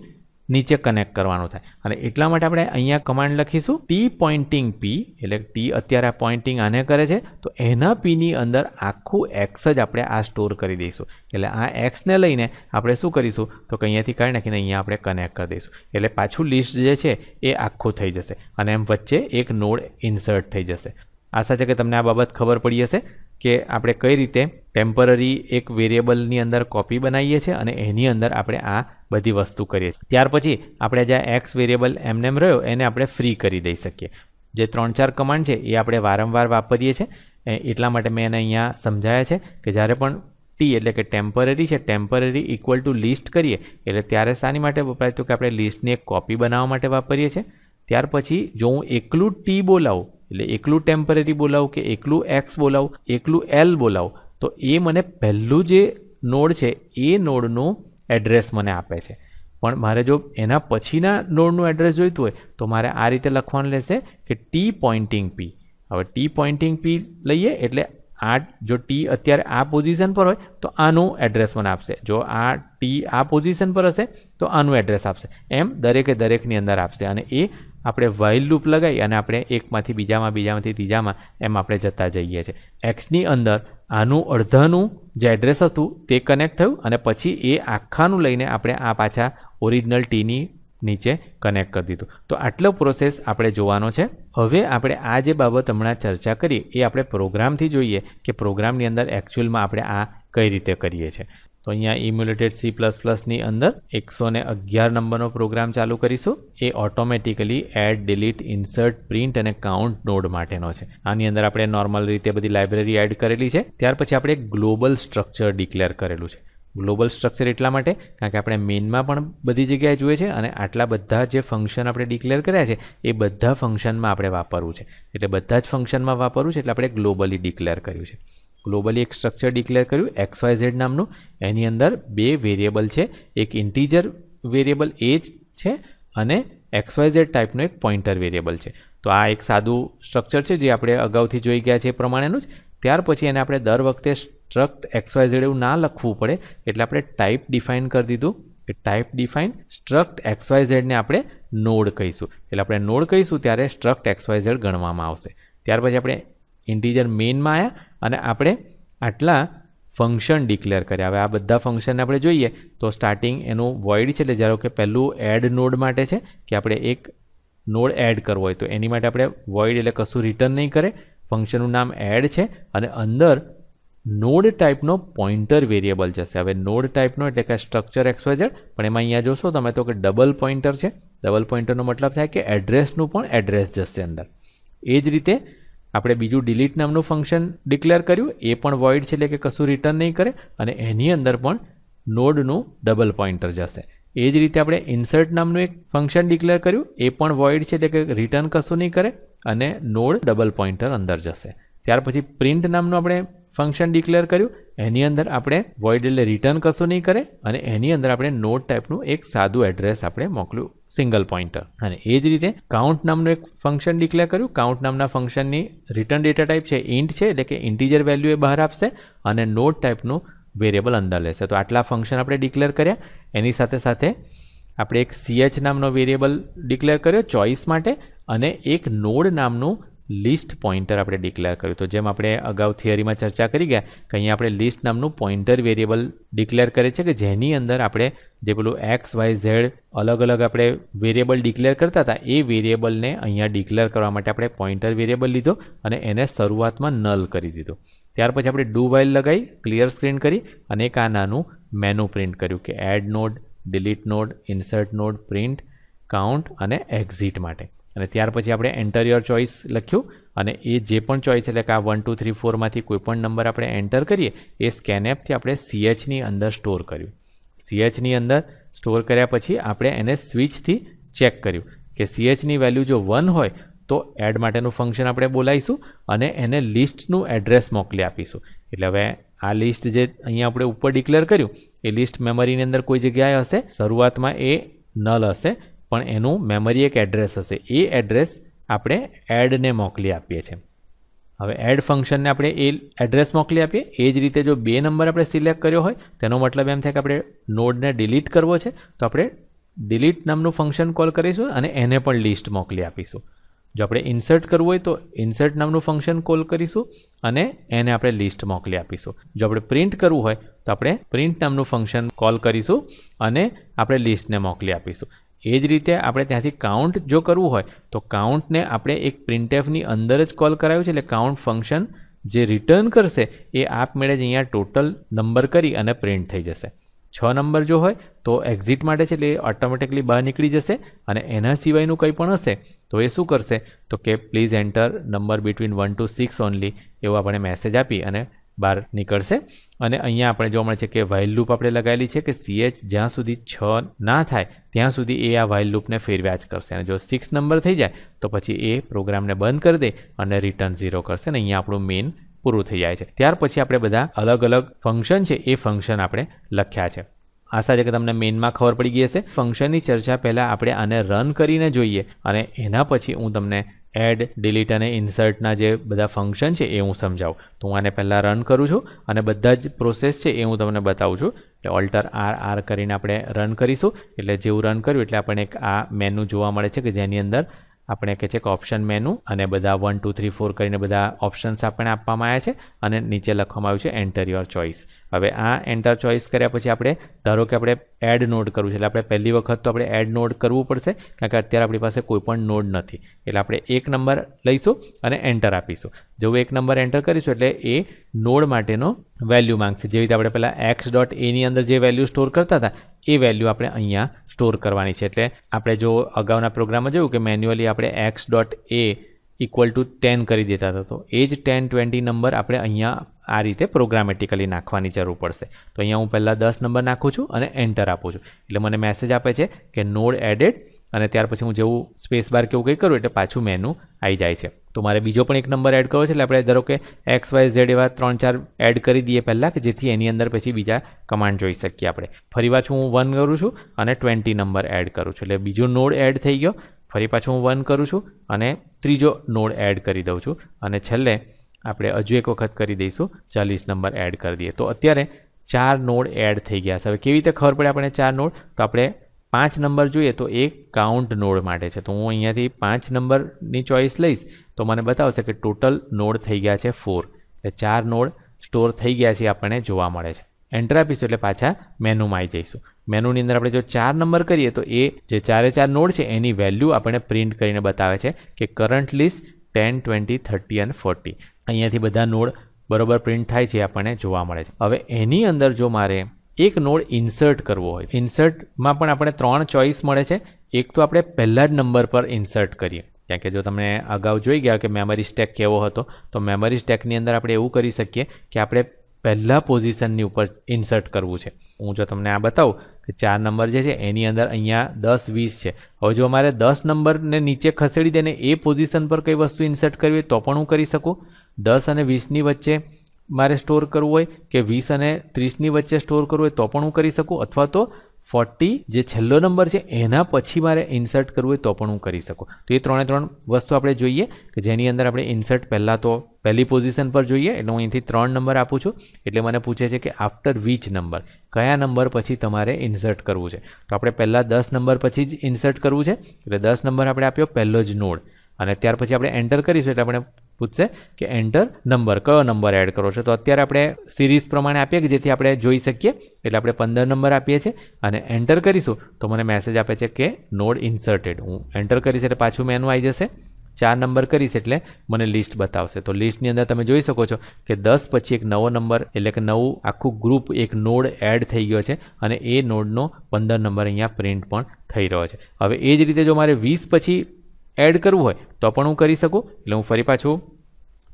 નીચે કનેક્ટ કરવાનું થાય અને એટલા માટે આપણે અહીંયા કમાન્ડ લખીશું ટી પોઇન્ટિંગ પી એટલે ટી અત્યારે આ પોઇન્ટિંગ આને કરે છે તો એના પીની અંદર આખું એક્સ જ આપણે આ સ્ટોર કરી દઈશું એટલે આ એક્સને લઈને આપણે શું કરીશું તો કે અહીંયાથી કાઢી નાખીને અહીંયા આપણે કનેક્ટ કરી દઈશું એટલે પાછું લિસ્ટ જે છે એ આખું થઈ જશે અને એમ વચ્ચે એક નોડ ઇન્સર્ટ થઈ જશે આશા છે કે તમને આ બાબત ખબર પડી હશે કે આપણે કઈ રીતે ટેમ્પરરી એક વેરિયેબલની અંદર કોપી બનાવીએ છીએ અને એની અંદર આપણે આ બધી વસ્તુ કરીએ છીએ ત્યાર પછી આપણે જ્યાં એક્સ વેરિયેબલ એમનેમ રહ્યો એને આપણે ફ્રી કરી દઈ શકીએ જે ત્રણ ચાર કમાન્ડ છે એ આપણે વારંવાર વાપરીએ છીએ એટલા માટે મેં એને અહીંયા સમજાયા છે કે જ્યારે પણ ટી એટલે કે ટેમ્પરરી છે ટેમ્પરરી ઇક્વલ ટુ લિસ્ટ કરીએ એટલે ત્યારે શાની માટે વપરાય તો કે આપણે લિસ્ટની એક કોપી બનાવવા માટે વાપરીએ છીએ ત્યાર પછી જો હું એકલું ટી બોલાવું એટલે એકલું ટેમ્પરરી બોલાવું કે એકલું એક્સ બોલાવું એકલું એલ બોલાવું તો એ મને પહેલું જે નોડ છે એ નોડનું એડ્રેસ મને આપે છે પણ મારે જો એના પછીના નોડનું એડ્રેસ જોઈતું હોય તો મારે આ રીતે લખવાનું રહેશે કે ટી પોઇન્ટિંગ પી હવે ટી પોઇન્ટિંગ પી લઈએ એટલે આ જો ટી અત્યારે આ પોઝિશન પર હોય તો આનું એડ્રેસ મને આપશે જો આ ટી આ પોઝિશન પર હશે તો આનું એડ્રેસ આપશે એમ દરેકે દરેકની અંદર આપશે અને એ આપણે વાઇલ લૂપ લગાવી અને આપણે એકમાંથી બીજામાં બીજામાંથી ત્રીજામાં એમ આપણે જતા જઈએ છીએ એક્સની અંદર આનું અડધાનું જે એડ્રેસ હતું તે કનેક્ટ થયું અને પછી એ આખાનું લઈને આપણે આ પાછા ઓરિજિનલ ટીની નીચે કનેક્ટ કરી દીધું તો આટલો પ્રોસેસ આપણે જોવાનો છે હવે આપણે આ જે બાબત હમણાં ચર્ચા કરી એ આપણે પ્રોગ્રામથી જોઈએ કે પ્રોગ્રામની અંદર એકચ્યુઅલમાં આપણે આ કઈ રીતે કરીએ છીએ તો અહીંયા ઇમ્યુલેટેડ સી પ્લસ પ્લસની અંદર એકસો ને અગિયાર નંબરનો પ્રોગ્રામ ચાલુ કરીશું એ automatically add delete insert print અને કાઉન્ટ નોડ માટેનો છે આની અંદર આપણે નોર્મલ રીતે બધી લાઇબ્રેરી એડ કરેલી છે ત્યાર પછી આપણે ગ્લોબલ સ્ટ્રક્ચર ડિક્લેર કરેલું છે ગ્લોબલ સ્ટ્રક્ચર એટલા માટે કારણ કે આપણે મેઇનમાં પણ બધી જગ્યાએ જોઈએ છે અને આટલા બધા જે ફંક્શન આપણે ડિક્લેર કર્યા છે એ બધા ફંક્શનમાં આપણે વાપરવું છે એટલે બધા જ ફંક્શનમાં વાપરવું છે એટલે આપણે ગ્લોબલી ડિક્લેર કર્યું છે ગ્લોબલી એક સ્ટ્રક્ચર ડિક્લેર કર્યું એક્સ વાય ઝેડ નામનું એની અંદર બે વેરિયેબલ છે એક ઇન્ટીજર વેરિયેબલ એજ છે અને એક્સ વાય ઝેડ ટાઈપનું એક પોઈન્ટર વેરિયેબલ છે તો આ એક સાદું સ્ટ્રક્ચર છે જે આપણે અગાઉથી જોઈ ગયા છે એ પ્રમાણેનું જ ત્યાર પછી એને આપણે દર વખતે સ્ટ્રક્ટ એક્સ વાય ઝેડ એવું ના લખવું પડે એટલે આપણે ટાઈપ ડિફાઇન કરી દીધું કે type define struct X Y ઝેડને આપણે નોડ કહીશું એટલે આપણે નોડ કહીશું ત્યારે સ્ટ્રક્ટ એક્સ વાય ઝેડ ગણવામાં આવશે ત્યાર પછી આપણે ઇન્ટીજર મેઇનમાં આવ્યા અને આપણે આટલા ફંક્શન ડિક્લેર કર્યા હવે આ બધા ફંક્શનને આપણે જોઈએ તો સ્ટાર્ટિંગ એનું વોઇડ છે એટલે જ્યારે કે પહેલું એડ નોડ માટે છે કે આપણે એક નોડ એડ કરવો હોય તો એની માટે આપણે વોઇડ એટલે કશું રિટર્ન નહીં કરે ફંક્શનનું નામ એડ છે અને અંદર નોડ ટાઈપનો પોઇન્ટર વેરિયેબલ જશે હવે નોડ ટાઈપનો એટલે કે સ્ટ્રક્ચર એક્સવાઇઝેડ પણ એમાં અહીંયા જોશો તમે તો કે ડબલ પોઇન્ટર છે ડબલ પોઇન્ટરનો મતલબ થાય કે એડ્રેસનું પણ એડ્રેસ જશે અંદર એ જ રીતે આપણે બીજું ડિલીટ નામનું ફંક્શન ડિક્લેર કર્યું એ પણ વોઇડ છે એટલે કે કશું રિટર્ન નહીં કરે અને એની અંદર પણ નોડનું ડબલ પોઇન્ટર જશે એ જ રીતે આપણે ઇન્સર્ટ નામનું એક ફંક્શન ડિક્લેર કર્યું એ પણ વોઇડ છે એટલે કે રિટર્ન કશું નહીં કરે અને નોડ ડબલ પોઇન્ટર અંદર જશે ત્યાર પછી પ્રિન્ટ નામનું આપણે ફંક્શન ડિક્લેર કર્યું એની અંદર આપણે વોઇડ એટલે રિટર્ન કશું નહીં કરે અને એની અંદર આપણે નોડ ટાઈપનું એક સાદું એડ્રેસ આપણે મોકલ્યું સિંગલ પોઇન્ટર અને એ જ રીતે કાઉન્ટ નામનું એક ફંક્શન ડિક્લેર કર્યું કાઉન્ટ નામના ફંક્શનની રિટર્ન ડેટા ટાઈપ છે ઇન્ટ છે એટલે કે ઇન્ટીજર વેલ્યુ એ બહાર આપશે અને નોટ ટાઈપનું વેરિયેબલ અંદર લેશે તો આટલા ફંક્શન આપણે ડિક્લેર કર્યા એની સાથે સાથે આપણે એક સીએચ નામનો વેરિયેબલ ડિક્લેર કર્યો ચોઇસ માટે અને એક નોડ નામનું લિસ્ટ પોઇન્ટર આપણે ડિક્લેર કર્યું તો જેમ આપણે અગાઉ થિયરીમાં ચર્ચા કરી ગયા કે અહીંયા આપણે લિસ્ટ નામનું પોઇન્ટર વેરિયેબલ ડિક્લેર કરે છે કે જેની અંદર આપણે જે પેલું એક્સ વાય ઝેડ અલગ અલગ આપણે વેરિયેબલ ડિક્લેર કરતા હતા એ વેરિયેબલને અહીંયા ડિક્લેર કરવા માટે આપણે પોઇન્ટર વેરિયેબલ લીધો અને એને શરૂઆતમાં નલ કરી દીધો ત્યાર પછી આપણે ડુ વાઇલ લગાવી ક્લિયર સ્ક્રીન કરી અને એક આ નાનું મેનુ પ્રિન્ટ કર્યું કે add node delete node insert node print count અને એક્ઝિટ માટે અને ત્યાર પછી આપણે એન્ટર ચોઇસ લખ્યું અને એ જે પણ ચોઇસ એટલે કે આ વન ટુ થ્રી ફોરમાંથી કોઈપણ નંબર આપણે એન્ટર કરીએ એ સ્કેનએપથી આપણે સીએચની અંદર સ્ટોર કર્યું સીએચની અંદર સ્ટોર કર્યા પછી આપણે એને સ્વિચથી ચેક કર્યું કે સીએચની વેલ્યુ જો વન હોય તો એડ માટેનું ફંક્શન આપણે બોલાવીશું અને એને લિસ્ટનું એડ્રેસ મોકલી આપીશું એટલે હવે આ લિસ્ટ જે અહીંયા આપણે ઉપર ડિક્લેર કર્યું એ લિસ્ટ મેમરીની અંદર કોઈ જગ્યાએ હશે શરૂઆતમાં એ નલ હશે પણ એનું મેમરી એક એડ્રેસ હશે એ એડ્રેસ આપણે એડને મોકલી આપીએ છીએ હવે એડ ફંક્શનને આપણે એ એડ્રેસ મોકલી આપીએ એ જ રીતે જો બે નંબર આપણે સિલેક્ટ કર્યો હોય તેનો મતલબ એમ થાય કે આપણે નોડને ડિલીટ કરવો છે તો આપણે ડિલીટ નામનું ફંક્શન કોલ કરીશું અને એને પણ લિસ્ટ મોકલી આપીશું જો આપણે ઇન્સર્ટ કરવું હોય તો ઇન્સર્ટ નામનું ફંક્શન કોલ કરીશું અને એને આપણે લિસ્ટ મોકલી આપીશું જો આપણે પ્રિન્ટ કરવું હોય તો આપણે પ્રિન્ટ નામનું ફંક્શન કોલ કરીશું અને આપણે લિસ્ટને મોકલી આપીશું એ જ રીતે આપણે ત્યાંથી કાઉન્ટ જો કરવું હોય તો કાઉન્ટને આપણે એક પ્રિન્ટેફની અંદર જ કોલ કરાવ્યું છે એટલે કાઉન્ટ ફંક્શન જે રિટર્ન કરશે એ આપમેળે જ અહીંયા ટોટલ નંબર કરી અને પ્રિન્ટ થઈ જશે છ નંબર જો હોય તો એક્ઝિટ માટે છે એટલે એ ઓટોમેટિકલી બહાર નીકળી જશે અને એના સિવાયનું કંઈ પણ હશે તો એ શું કરશે તો કે please enter number between one two six only એવો આપણે મેસેજ આપી અને બહાર નીકળશે અને અહીંયા આપણે જોવા મળે છે કે વાઇલ લૂપ આપણે લગાવેલી છે કે સીએચ જ્યાં સુધી છ ના થાય ત્યાં સુધી એ આ વાઇલ લૂપને ફેરવ્યા જ કરશે અને જો સિક્સ નંબર થઈ જાય તો પછી એ પ્રોગ્રામને બંધ કરી દે અને રિટર્ન ઝીરો કરશે અને અહીંયા આપણું મેઇન પૂરું થઈ જાય છે ત્યાર પછી આપણે બધા અલગ અલગ ફંક્શન છે એ ફંક્શન આપણે લખ્યા છે આશા છે કે તમને મેઇનમાં ખબર પડી ગઈ હશે ફંક્શનની ચર્ચા પહેલાં આપણે આને રન કરીને જોઈએ અને એના પછી હું તમને એડ ડિલીટ અને ઇન્સર્ટના જે બધા ફંક્શન છે એ હું સમજાવું તો હું આને પહેલાં રન કરું છું અને બધા જ પ્રોસેસ છે એ હું તમને બતાવું છું એટલે ઓલ્ટર આર આર કરીને આપણે રન કરીશું એટલે જેવું રન કર્યું એટલે આપણને એક આ મેનુ જોવા મળે છે કે જેની અંદર આપણે કે છે કે ઓપ્શન મેનુ અને બધા વન ટુ થ્રી ફોર કરીને બધા ઓપ્શન્સ આપણે આપવામાં આવ્યા છે અને નીચે લખવામાં આવ્યું છે એન્ટર યોર ચોઇસ હવે આ એન્ટર ચોઇસ કર્યા પછી આપણે ધારો કે આપણે એડ નોડ કરવું છે એટલે આપણે પહેલી વખત તો આપણે એડ નોડ કરવું પડશે કારણ કે અત્યારે આપણી પાસે કોઈપણ નોડ નથી એટલે આપણે એક નંબર લઈશું અને એન્ટર આપીશું જેવું એક નંબર એન્ટર કરીશું એટલે એ નોડ માટેનો વેલ્યુ માંગશે જેવી રીતે આપણે પહેલાં એક્સ ડોટ એની અંદર જે વેલ્યુ સ્ટોર કરતા હતા એ વેલ્યુ આપણે અહીંયા સ્ટોર કરવાની છે એટલે આપણે જો અગાઉના પ્રોગ્રામમાં જોયું કે મેન્યુઅલી આપણે X dot A equal to ten કરી દેતા હતા તો એ જ ટેન ટ્વેન્ટી નંબર આપણે અહીંયા આ રીતે પ્રોગ્રામેટિકલી નાખવાની જરૂર પડશે તો અહીંયા હું પહેલાં દસ નંબર નાખું છું અને એન્ટર આપું છું એટલે મને મેસેજ આપે છે કે નોડ એડેડ અને ત્યાર પછી હું જેવું સ્પેસ બાર કે એવું કંઈ કરું એટલે પાછું મેનુ આવી જાય છે તો મારે બીજો પણ એક નંબર એડ કરવો છે એટલે આપણે ધારો કે એક્સ વાય ઝેડ એવા ત્રણ ચાર એડ કરી દઈએ પહેલાં કે જેથી એની અંદર પછી બીજા કમાન્ડ જોઈ શકીએ આપણે ફરી પાછું હું વન કરું છું અને ટ્વેન્ટી નંબર એડ કરું છું એટલે બીજો નોડ એડ થઈ ગયો ફરી પાછું હું વન કરું છું અને ત્રીજો નોડ એડ કરી દઉં છું અને છેલ્લે આપણે હજુ એક વખત કરી દઈશું ચાલીસ નંબર એડ કરી દઈએ તો અત્યારે ચાર નોડ એડ થઈ ગયા છે હવે કેવી રીતે ખબર પડે આપણે ચાર નોડ તો આપણે પાંચ નંબર જોઈએ તો એ કાઉન્ટ નોડ માટે છે તો હું અહીંયાથી પાંચ નંબરની ચોઇસ લઈશ તો મને બતાવશે કે ટોટલ નોડ થઈ ગયા છે ફોર એટલે ચાર નોડ સ્ટોર થઈ ગયા છે આપણને જોવા મળે છે એન્ટર આપીશું એટલે પાછા મેનુમાં આવી જઈશું મેનુની અંદર આપણે જો ચાર નંબર કરીએ તો એ જે ચારે ચાર નોડ છે એની વેલ્યુ આપણે પ્રિન્ટ કરીને બતાવે છે કે current list ten twenty thirty અને ફોર્ટી અહીંયાથી બધા નોડ બરોબર પ્રિન્ટ થાય છે આપણને જોવા મળે છે હવે એની અંદર જો મારે એક નોડ ઇન્સર્ટ કરવો હોય ઇન્સર્ટમાં પણ આપણે ત્રણ ચોઈસ મળે છે એક તો આપણે પહેલા જ નંબર પર ઇન્સર્ટ કરીએ કારણ કે જો તમે અગાઉ જોઈ ગયા કે મેમરી સ્ટેક કેવો હતો તો મેમરી સ્ટેકની અંદર આપણે એવું કરી શકીએ કે આપણે પહેલાં પોઝિશનની ઉપર ઇન્સર્ટ કરવું છે હું જો તમને આ બતાવું કે ચાર નંબર જે છે એની અંદર અહીંયા દસ વીસ છે હવે જો અમારે દસ નંબરને નીચે ખસેડી દેને એ પોઝિશન પર કઈ વસ્તુ ઇન્સર્ટ કરવી તો પણ હું કરી શકું દસ અને વીસની વચ્ચે મારે સ્ટોર કરવું હોય કે વીસ અને ત્રીસની વચ્ચે સ્ટોર કરવું હોય તો પણ હું કરી શકું અથવા તો ફોર્ટી જે છેલ્લો નંબર છે એના પછી મારે ઇન્સર્ટ કરવું હોય તો પણ હું કરી શકું તો એ ત્રણે ત્રણ વસ્તુ આપણે જોઈએ કે જેની અંદર આપણે ઇન્સર્ટ પહેલાં તો પહેલી પોઝિશન પર જોઈએ એટલે હું અહીંથી ત્રણ નંબર આપું છું એટલે મને પૂછે છે કે આફ્ટર વીચ નંબર કયા નંબર પછી તમારે ઇન્સર્ટ કરવું છે તો આપણે પહેલાં દસ નંબર પછી જ ઇન્સર્ટ કરવું છે એટલે દસ નંબર આપણે આપ્યો પહેલો જ નોડ અને ત્યાર પછી આપણે એન્ટર કરીશું એટલે આપણે પૂછશે કે એન્ટર નંબર કયો નંબર એડ કરો છો તો અત્યારે આપણે સિરીઝ પ્રમાણે આપીએ કે જેથી આપણે જોઈ શકીએ એટલે આપણે પંદર નંબર આપીએ છીએ અને એન્ટર કરીશું તો મને મેસેજ આપે છે કે નોડ ઇન્સર્ટેડ હું એન્ટર કરીશ એટલે પાછું મેનુ આવી જશે ચાર નંબર કરીશ એટલે મને લિસ્ટ બતાવશે તો લિસ્ટની અંદર તમે જોઈ શકો છો કે દસ પછી એક નવો નંબર એટલે કે નવું આખું ગ્રુપ એક નોડ એડ થઈ ગયો છે અને એ નોડનો પંદર નંબર અહીંયા પ્રિન્ટ પણ થઈ રહ્યો છે હવે એ જ રીતે જો મારે વીસ પછી એડ કરવું હોય તો પણ હું કરી શકું એટલે હું ફરી પાછું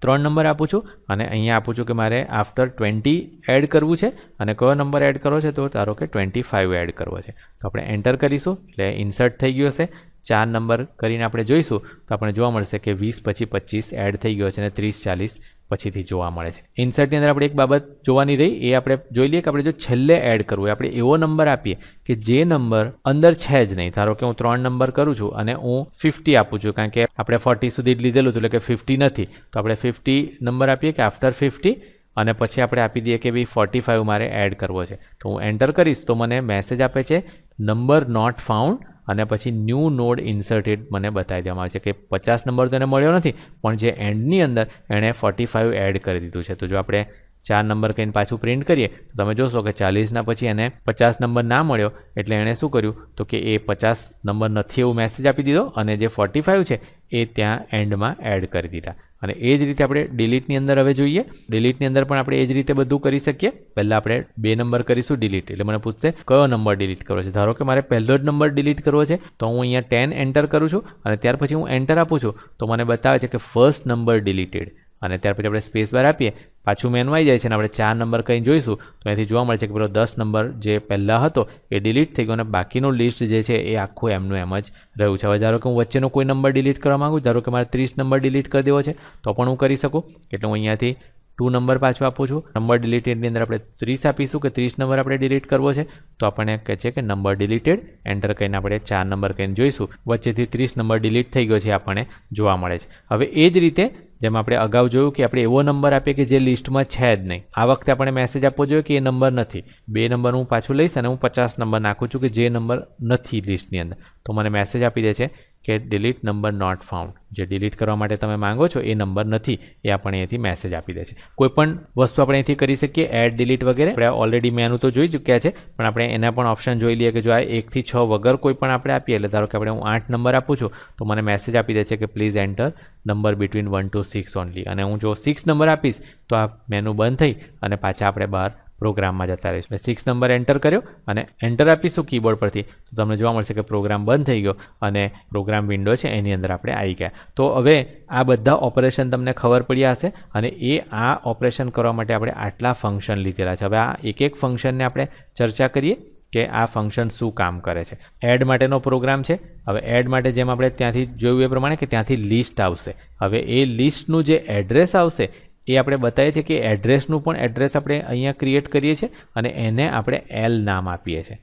ત્રણ નંબર આપું છું અને અહીંયા આપું છું કે મારે આફ્ટર ટ્વેન્ટી એડ કરવું છે અને કયો નંબર એડ કરવો છે તો ધારો કે ટ્વેન્ટી ફાઇવ એડ કરવો છે તો આપણે એન્ટર કરીશું એટલે ઇન્સર્ટ થઈ ગયો હશે ચાર નંબર કરીને આપણે જોઈશું તો આપણે જોવા મળશે કે વીસ પછી પચીસ એડ થઈ ગયો છે અને ત્રીસ ચાલીસ પછીથી જોવા મળે છે ઇન્સર્ટની અંદર આપણે એક બાબત જોવાની રહી એ આપણે જોઈ લઈએ કે આપણે જો છેલ્લે એડ કરવું હોય આપણે એવો નંબર આપીએ કે જે નંબર અંદર છે જ નહીં ધારો કે હું ત્રણ નંબર કરું છું અને હું ફિફ્ટી આપું છું કારણ કે આપણે ફોર્ટી સુધી જ લીધેલું હતું એટલે કે ફિફ્ટી નથી તો આપણે ફિફ્ટી નંબર આપીએ કે આફ્ટર ફિફ્ટી અને પછી આપણે આપી દઈએ કે ભાઈ ફોર્ટી ફાઇવ મારે એડ કરવો છે તો હું એન્ટર કરીશ તો મને મેસેજ આપે છે નંબર નોટ ફાઉન્ડ અને પછી ન્યૂ નોડ ઇન્સર્ટેડ મને બતાવી દેવામાં આવે છે કે પચાસ નંબર તો એને મળ્યો નથી પણ જે એન્ડની અંદર એણે ફોર્ટી ફાઇવ એડ કરી દીધું છે તો જો આપણે ચાર નંબર કહીને પાછું પ્રિન્ટ કરીએ તો તમે જોશો કે ચાલીસના પછી એને પચાસ નંબર ના મળ્યો એટલે એણે શું કર્યું તો કે એ પચાસ નંબર નથી એવું મેસેજ આપી દીધો અને જે ફોર્ટી ફાઇવ છે એ ત્યાં એન્ડમાં એડ કરી દીધા અને એ જ રીતે આપણે ડિલીટની અંદર હવે જોઈએ ડિલીટની અંદર પણ આપણે એ જ રીતે બધું કરી શકીએ પહેલાં આપણે બે નંબર કરીશું ડિલીટ એટલે મને પૂછશે કયો નંબર ડિલીટ કરવો છે ધારો કે મારે પહેલો જ નંબર ડિલીટ કરવો છે તો હું અહીંયા ટેન એન્ટર કરું છું અને ત્યાર પછી હું એન્ટર આપું છું તો મને બતાવે છે કે ફર્સ્ટ નંબર ડિલીટેડ અને ત્યાર પછી આપણે સ્પેસ બાર આપીએ પાછું મેનુ આવી જાય છે અને આપણે ચાર નંબર કંઈ જોઈશું તો અહીંથી જોવા મળે છે કે પેલો દસ નંબર જે પહેલાં હતો એ ડિલીટ થઈ ગયો અને બાકીનું લિસ્ટ જે છે એ આખું એમનું એમ જ રહ્યું છે હવે ધારો કે હું વચ્ચેનો કોઈ નંબર ડિલીટ કરવા માગું ધારો કે મારે ત્રીસ નંબર ડિલીટ કરી દેવો છે તો પણ હું કરી શકું એટલે હું અહીંયાથી ટુ નંબર પાછો આપું છું નંબર ડિલીટેડની અંદર આપણે ત્રીસ આપીશું કે ત્રીસ નંબર આપણે ડિલીટ કરવો છે તો આપણને કહે છે કે નંબર ડિલીટેડ એન્ટર કરીને આપણે ચાર નંબર કહીને જોઈશું વચ્ચેથી ત્રીસ નંબર ડિલીટ થઈ ગયો છે આપણને જોવા મળે છે હવે એ જ રીતે જેમ આપણે અગાઉ જોયું કે આપણે એવો નંબર આપીએ કે જે લિસ્ટમાં છે જ નહીં આ વખતે આપણે મેસેજ આપવો જોઈએ કે એ નંબર નથી બે નંબર હું પાછું લઈશ અને હું પચાસ નંબર નાખું છું કે જે નંબર નથી લિસ્ટની અંદર તો મને મેસેજ આપી દે છે કે ડિલીટ નંબર નોટ ફાઉન્ડ જે ડિલીટ કરવા માટે તમે માંગો છો એ નંબર નથી એ આપણે અહીંથી મેસેજ આપી દે છે કોઈ પણ વસ્તુ આપણે અહીંથી કરી શકીએ એડ ડિલીટ વગેરે આપણે ઓલરેડી મેનુ તો જોઈ ચૂક્યા છે પણ આપણે એના પણ ઓપ્શન જોઈ લઈએ કે જો આ એકથી છ વગર કોઈ પણ આપણે આપીએ એટલે ધારો કે આપણે હું આઠ નંબર આપું છું તો મને મેસેજ આપી દે છે કે please enter number between one two six only અને હું જો સિક્સ નંબર આપીશ તો આ મેનુ બંધ થઈ અને પાછા આપણે બહાર પ્રોગ્રામમાં જતા રહીશું એટલે સિક્સ નંબર એન્ટર કર્યો અને એન્ટર આપીશું કીબોર્ડ પરથી તો તમને જોવા મળશે કે પ્રોગ્રામ બંધ થઈ ગયો અને પ્રોગ્રામ વિન્ડો છે એની અંદર આપણે આવી ગયા તો હવે આ બધા ઓપરેશન તમને ખબર પડ્યા હશે અને એ આ ઓપરેશન કરવા માટે આપણે આટલા ફંક્શન લીધેલા છે હવે આ એક એક ફંક્શનને આપણે ચર્ચા કરીએ કે આ ફંક્શન શું કામ કરે છે એડ માટેનો પ્રોગ્રામ છે હવે એડ માટે જેમ આપણે ત્યાંથી જોયું એ પ્રમાણે કે ત્યાંથી લિસ્ટ આવશે હવે એ લિસ્ટનું જે એડ્રેસ આવશે એ આપણે બતાવીએ છીએ કે એડ્રેસનું પણ એડ્રેસ આપણે અહીંયા ક્રિએટ કરીએ છીએ અને એને આપણે એલ નામ આપીએ છીએ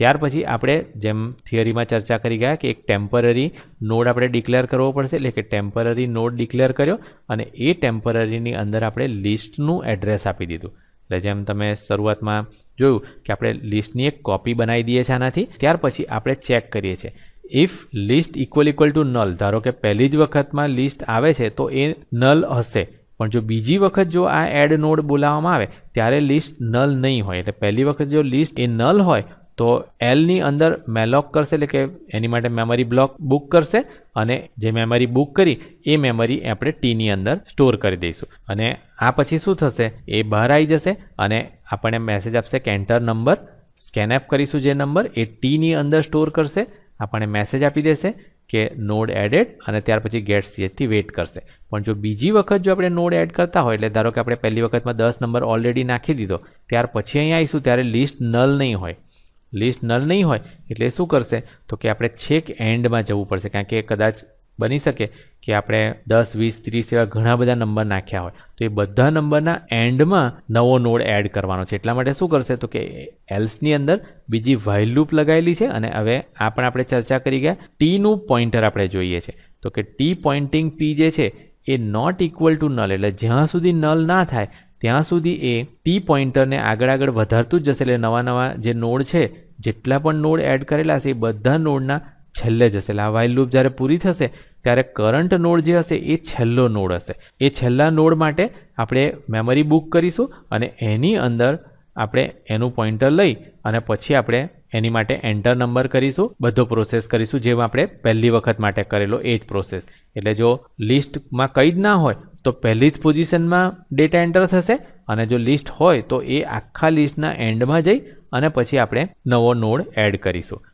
ત્યાર પછી આપણે જેમ થિયરીમાં ચર્ચા કરી ગયા કે એક ટેમ્પરરી નોડ આપણે ડિક્લેર કરવો પડશે એટલે કે ટેમ્પરરી નોડ ડિક્લેર કર્યો અને એ ટેમ્પરરીની અંદર આપણે લિસ્ટનું એડ્રેસ આપી દીધું એટલે જેમ તમે શરૂઆતમાં જોયું કે આપણે લિસ્ટની એક કોપી બનાવી દઈએ છીએ આનાથી ત્યાર પછી આપણે ચેક કરીએ છીએ if list equal equal to null ધારો કે પહેલી જ વખતમાં લિસ્ટ આવે છે તો એ નલ હશે પણ જો બીજી વખત જો આ એડ નોડ બોલાવવામાં આવે ત્યારે લિસ્ટ નલ નહીં હોય એટલે પહેલી વખત જો લિસ્ટ એ નલ હોય તો એલની અંદર મેલોક કરશે એટલે કે એની માટે મેમરી બ્લોક બુક કરશે અને જે મેમરી બુક કરી એ મેમરી આપણે ટીની અંદર સ્ટોર કરી દઈશું અને આ પછી શું થશે એ બહાર આવી જશે અને આપણને મેસેજ આપશે કે એન્ટર નંબર સ્કેનએપ કરીશું જે નંબર એ ટીની અંદર સ્ટોર કરશે આપણને મેસેજ આપી દેશે કે નોડ એડેડ અને ત્યાર પછી ગેટ સીએચથી વેઇટ કરશે પણ જો બીજી વખત જો આપણે નોડ એડ કરતા હોય એટલે ધારો કે આપણે પહેલી વખતમાં દસ નંબર ઓલરેડી નાખી દીધો ત્યાર પછી અહીં આવીશું ત્યારે લિસ્ટ નલ નહીં હોય લિસ્ટ નલ નહીં હોય એટલે શું કરશે તો કે આપણે છેક એન્ડમાં જવું પડશે કારણ કે કદાચ બની શકે કે આપણે દસ વીસ ત્રીસ એવા ઘણા બધા નંબર નાખ્યા હોય તો એ બધા નંબરના એન્ડમાં નવો નોડ એડ કરવાનો છે એટલા માટે શું કરશે તો કે એલ્સની અંદર બીજી વાઇલ લૂપ લગાવેલી છે અને હવે આ પણ આપણે ચર્ચા કરી ગયા ટીનું પોઈન્ટર આપણે જોઈએ છે તો કે ટી પોઇન્ટિંગ પી જે છે એ નોટ ઇક્વલ ટુ નલ એટલે જ્યાં સુધી નલ ના થાય ત્યાં સુધી એ ટી પોઇન્ટરને આગળ આગળ વધારતું જ જશે એટલે નવા નવા જે નોડ છે જેટલા પણ નોડ એડ કરેલા છે એ બધા નોડના છેલ્લે જશે એટલે આ વાઇલ લૂપ જ્યારે પૂરી થશે ત્યારે કરંટ નોડ જે હશે એ છેલ્લો નોડ હશે એ છેલ્લા નોડ માટે આપણે મેમરી બુક કરીશું અને એની અંદર આપણે એનું પોઇન્ટર લઈ અને પછી આપણે એની માટે એન્ટર નંબર કરીશું બધો પ્રોસેસ કરીશું જેમ આપણે પહેલી વખત માટે કરેલો એ જ પ્રોસેસ એટલે જો લિસ્ટમાં કંઈ જ ના હોય તો પહેલી જ પોઝિશનમાં ડેટા એન્ટર થશે અને જો લિસ્ટ હોય તો એ આખા લિસ્ટના એન્ડમાં જઈ અને પછી આપણે નવો નોડ એડ કરીશું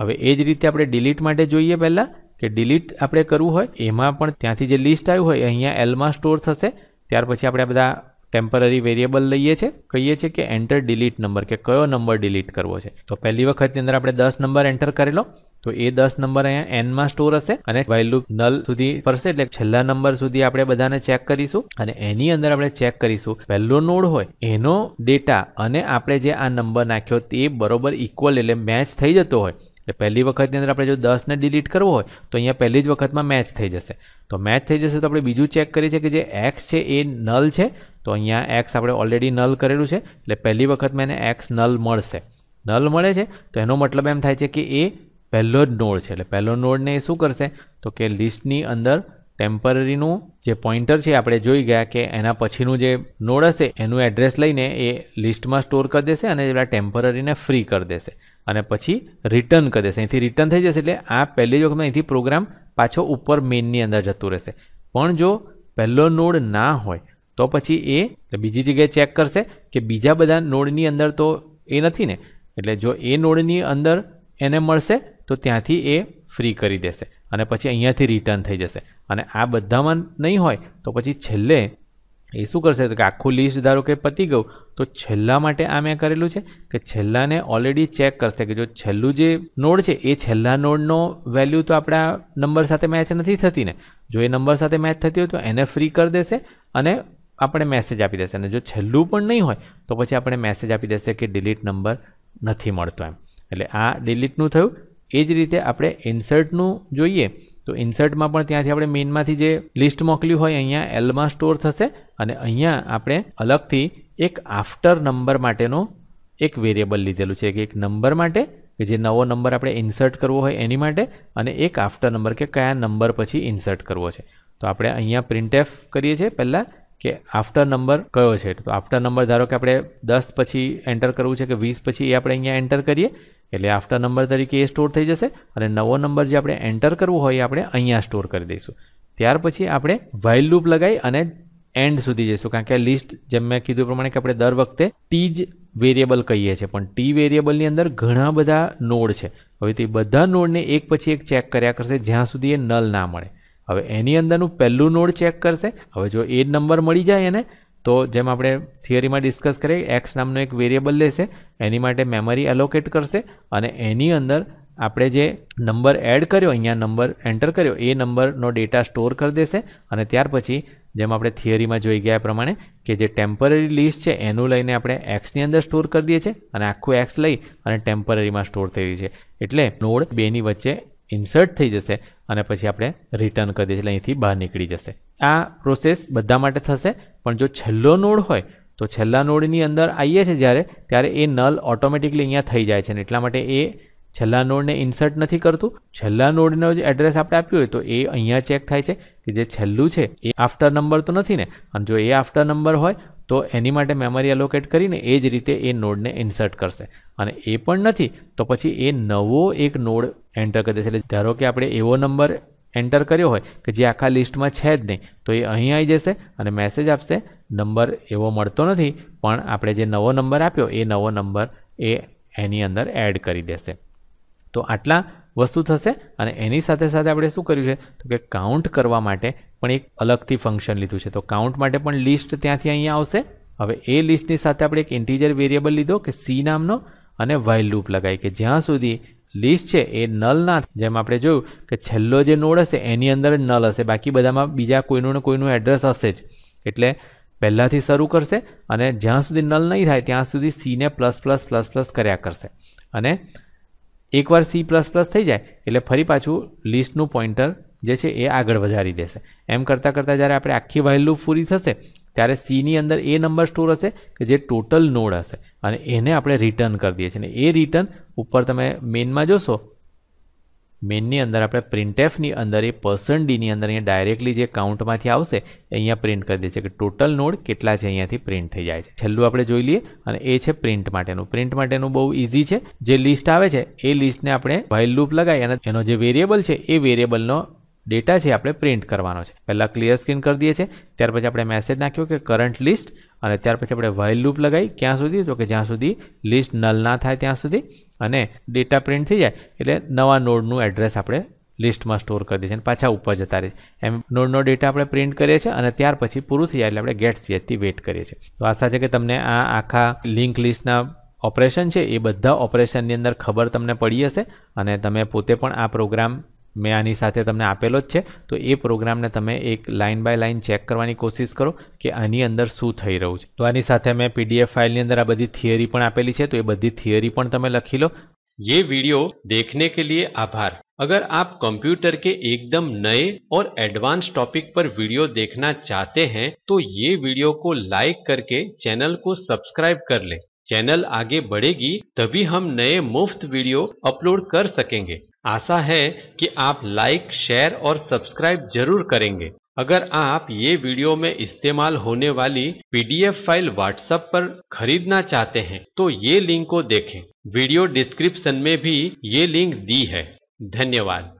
હવે એ જ રીતે આપણે ડિલીટ માટે જોઈએ પહેલાં કે ડિલીટ આપણે કરવું હોય એમાં પણ ત્યાંથી જે લિસ્ટ આવ્યું હોય અહીંયા એલમાં સ્ટોર થશે ત્યાર પછી આપણે બધા ટેમ્પરરી વેરિયેબલ લઈએ છીએ કહીએ છીએ કે એન્ટર ડિલીટ નંબર કે કયો નંબર ડિલીટ કરવો છે તો પહેલી વખતની અંદર આપણે દસ નંબર એન્ટર કરેલો તો એ દસ નંબર અહીંયા એનમાં સ્ટોર હશે અને વાઇલ નલ સુધી ફરશે એટલે છેલ્લા નંબર સુધી આપણે બધાને ચેક કરીશું અને એની અંદર આપણે ચેક કરીશું પહેલો નોડ હોય એનો ડેટા અને આપણે જે આ નંબર નાખ્યો તે બરોબર ઇક્વલ એટલે મેચ થઈ જતો હોય એટલે પહેલી વખતની અંદર આપણે જો દસને ડિલીટ કરવો હોય તો અહીંયા પહેલી જ વખતમાં મેચ થઈ જશે તો મેચ થઈ જશે તો આપણે બીજું ચેક કરીએ છીએ કે જે એક્સ છે એ નલ છે તો અહીંયા એક્સ આપણે ઓલરેડી નલ કરેલું છે એટલે પહેલી વખતમાં એને એક્સ નલ મળશે નલ મળે છે તો એનો મતલબ એમ થાય છે કે એ પહેલો જ નોડ છે એટલે પહેલો નોડને એ શું કરશે તો કે લિસ્ટની અંદર ટેમ્પરરીનું જે પોઈન્ટર છે આપણે જોઈ ગયા કે એના પછીનું જે નોડ હશે એનું એડ્રેસ લઈને એ લિસ્ટમાં સ્ટોર કરી દેશે અને પેલા ટેમ્પરરીને ફ્રી કરી દેશે અને પછી રિટર્ન કરી દેશે અહીંથી રિટર્ન થઈ જશે એટલે આ પહેલી જ વખતમાં અહીંથી પ્રોગ્રામ પાછો ઉપર મેઇનની અંદર જતું રહેશે પણ જો પહેલો નોડ ના હોય તો પછી એ બીજી જગ્યાએ ચેક કરશે કે બીજા બધા નોડની અંદર તો એ નથી ને એટલે જો એ નોડની અંદર એને મળશે તો ત્યાંથી એ ફ્રી કરી દેશે અને પછી અહીંયાથી રિટર્ન થઈ જશે અને આ બધામાં નહીં હોય તો પછી છેલ્લે એ શું કરશે તો કે આખું લિસ્ટ ધારો કે પતી ગયું તો છેલ્લા માટે આ મેં કરેલું છે કે છેલ્લાને ઓલરેડી ચેક કરશે કે જો છેલ્લું જે નોડ છે એ છેલ્લા નોડનો વેલ્યુ તો આપણા નંબર સાથે મેચ નથી થતી ને જો એ નંબર સાથે મેચ થતી હોય તો એને ફ્રી કરી દેશે અને આપણે મેસેજ આપી દેશે અને જો છેલ્લું પણ નહીં હોય તો પછી આપણે મેસેજ આપી દેશે કે ડિલીટ નંબર નથી મળતો એમ એટલે આ ડિલીટનું થયું એ જ રીતે આપણે ઇન્સર્ટનું જોઈએ તો ઇન્સર્ટમાં પણ ત્યાંથી આપણે મેઇનમાંથી જે લિસ્ટ મોકલ્યું હોય અહીંયા એલમાં સ્ટોર થશે અને અહીંયા આપણે અલગથી એક આફ્ટર નંબર માટેનો એક વેરિયેબલ લીધેલું છે કે એક નંબર માટે કે જે નવો નંબર આપણે ઇન્સર્ટ કરવો હોય એની માટે અને એક આફ્ટર નંબર કે કયા નંબર પછી ઇન્સર્ટ કરવો છે તો આપણે અહીંયા પ્રિન્ટ એફ કરીએ છીએ પહેલાં કે આફ્ટર નંબર કયો છે તો આફ્ટર નંબર ધારો કે આપણે દસ પછી એન્ટર કરવું છે કે વીસ પછી એ આપણે અહીંયા એન્ટર કરીએ એટલે આફ્ટર નંબર તરીકે એ સ્ટોર થઈ જશે અને નવો નંબર જે આપણે એન્ટર કરવો હોય એ આપણે અહીંયા સ્ટોર કરી દઈશું ત્યાર પછી આપણે વાઇલ લૂપ લગાવી અને એન્ડ સુધી જઈશું કારણ કે લિસ્ટ જેમ મેં કીધું પ્રમાણે કે આપણે દર વખતે ટી જ વેરિયેબલ કહીએ છીએ પણ ટી વેરિયેબલની અંદર ઘણા બધા નોડ છે હવે તે બધા નોડને એક પછી એક ચેક કર્યા કરશે જ્યાં સુધી એ નલ ના મળે હવે એની અંદરનું પહેલું નોડ ચેક કરશે હવે જો એ નંબર મળી જાય એને તો જેમ આપણે થિયરીમાં ડિસ્કસ કરીએ એક્સ નામનો એક વેરિયેબલ લેશે એની માટે મેમરી એલોકેટ કરશે અને એની અંદર આપણે જે નંબર એડ કર્યો અહીંયા નંબર એન્ટર કર્યો એ નંબરનો ડેટા સ્ટોર કરી દેશે અને ત્યાર પછી જેમ આપણે થિયરીમાં જોઈ ગયા પ્રમાણે કે જે ટેમ્પરરી લિસ્ટ છે એનું લઈને આપણે એક્સની અંદર સ્ટોર કરી દઈએ છીએ અને આખું એક્સ લઈ અને ટેમ્પરરીમાં સ્ટોર થઈ છે એટલે નોડ બેની વચ્ચે ઇન્સર્ટ થઈ જશે અને પછી આપણે રિટર્ન કરી દઈએ એટલે અહીંથી બહાર નીકળી જશે આ પ્રોસેસ બધા માટે થશે પણ જો છેલ્લો નોડ હોય તો છેલ્લા નોડની અંદર આવીએ છીએ જ્યારે ત્યારે એ નલ ઓટોમેટિકલી અહીંયા થઈ જાય છે અને એટલા માટે એ છેલ્લા નોડને ઇન્સર્ટ નથી કરતું છેલ્લા નોડનો જે એડ્રેસ આપણે આપ્યું હોય તો એ અહીંયા ચેક થાય છે કે જે છેલ્લું છે એ આફ્ટર નંબર તો નથી ને અને જો એ આફ્ટર નંબર હોય તો એની માટે મેમરી એલોકેટ કરીને એ જ રીતે એ નોડને ઇન્સર્ટ કરશે અને એ પણ નથી તો પછી એ નવો એક નોડ એન્ટર કરી દેશે એટલે ધારો કે આપણે એવો નંબર એન્ટર કર્યો હોય કે જે આખા લિસ્ટમાં છે જ નહીં તો એ અહીં આવી જશે અને મેસેજ આપશે નંબર એવો મળતો નથી પણ આપણે જે નવો નંબર આપ્યો એ નવો નંબર એ એની અંદર એડ કરી દેશે તો આટલા વસ્તુ થશે અને એની સાથે સાથે આપણે શું કર્યું છે તો કે કાઉન્ટ કરવા માટે પણ એક અલગથી ફંક્શન લીધું છે તો કાઉન્ટ માટે પણ લિસ્ટ ત્યાંથી અહીંયા આવશે હવે એ લિસ્ટની સાથે આપણે એક ઇન્ટીજર વેરિયેબલ લીધો કે સી નામનો અને વાઇલ લૂપ લગાવી કે જ્યાં સુધી લિસ્ટ છે એ નલ ના જેમ આપણે જોયું કે છેલ્લો જે નોડ હશે એની અંદર નલ હશે બાકી બધામાં બીજા કોઈનું ને કોઈનું એડ્રેસ હશે જ એટલે પહેલાંથી શરૂ કરશે અને જ્યાં સુધી નલ નહીં થાય ત્યાં સુધી સીને પ્લસ પ્લસ પ્લસ પ્લસ કર્યા કરશે અને એકવાર સી પ્લસ પ્લસ થઈ જાય એટલે ફરી પાછું લિસ્ટનું પોઈન્ટર જે છે એ આગળ વધારી દેશે એમ કરતાં કરતાં જ્યારે આપણે આખી વાઇલ લૂપ પૂરી થશે ત્યારે સીની અંદર એ નંબર સ્ટોર હશે કે જે ટોટલ નોડ હશે અને એને આપણે રિટર્ન કરી દઈએ છીએ અને એ રિટર્ન ઉપર તમે મેઇનમાં જોશો મેનની અંદર આપણે પ્રિન્ટેફની અંદર એ પર્સન ડીની અંદર અહીંયા ડાયરેક્ટલી જે કાઉન્ટમાંથી આવશે અહીંયા પ્રિન્ટ કરી દે છે કે ટોટલ નોડ કેટલા છે અહીંયાથી પ્રિન્ટ થઈ જાય છે છેલ્લું આપણે જોઈ લઈએ અને એ છે પ્રિન્ટ માટેનું પ્રિન્ટ માટેનું બહુ ઇઝી છે જે લિસ્ટ આવે છે એ લિસ્ટને આપણે વાઇલ લૂપ લગાવી અને એનો જે વેરિયેબલ છે એ વેરિયેબલનો ડેટા છે આપણે પ્રિન્ટ કરવાનો છે પહેલાં ક્લિયર સ્ક્રીન કરી દઈએ છીએ ત્યાર પછી આપણે મેસેજ નાખ્યો કે કરંટ લિસ્ટ અને ત્યાર પછી આપણે વાઇલ લૂપ લગાવી ક્યાં સુધી તો કે જ્યાં સુધી લિસ્ટ નલ ના થાય ત્યાં સુધી અને ડેટા પ્રિન્ટ થઈ જાય એટલે નવા નોડનું એડ્રેસ આપણે લિસ્ટમાં સ્ટોર કરી દઈએ છીએ અને પાછા ઉપર જતા રહે એમ નોડનો ડેટા આપણે પ્રિન્ટ કરીએ છીએ અને ત્યાર પછી પૂરું થઈ જાય એટલે આપણે ગેટ સીએચથી વેઇટ કરીએ છીએ તો આશા છે કે તમને આ આખા લિંક લિસ્ટના ઓપરેશન છે એ બધા ઓપરેશનની અંદર ખબર તમને પડી હશે અને તમે પોતે પણ આ પ્રોગ્રામ मैं आते સાથે आपेलो है तो ये प्रोग्राम ने तब एक लाइन बाय लाइन चेक करने की कोशिश करो कि आनी अंदर शू थी રહ્યું तो તો मैं સાથે મેં પીડીએફ ફાઇલની અંદર આ બધી થિયરી પણ આપેલી છે તો એ બધી થિયરી પણ તમે ये वीडियो देखने के लिए आभार अगर आप कंप्यूटर के एकदम नए और एडवांस टॉपिक पर वीडियो देखना चाहते हैं तो ये वीडियो को लाइक करके चैनल को सब्सक्राइब कर लें। चैनल आगे बढ़ेगी तभी हम नए मुफ्त वीडियो अपलोड कर सकेंगे आशा है कि आप लाइक शेयर और सब्सक्राइब जरूर करेंगे अगर आप ये वीडियो में इस्तेमाल होने वाली पीडीएफ फाइल व्हाट्सएप पर खरीदना चाहते हैं तो ये लिंक को देखें वीडियो डिस्क्रिप्शन में भी ये लिंक दी है धन्यवाद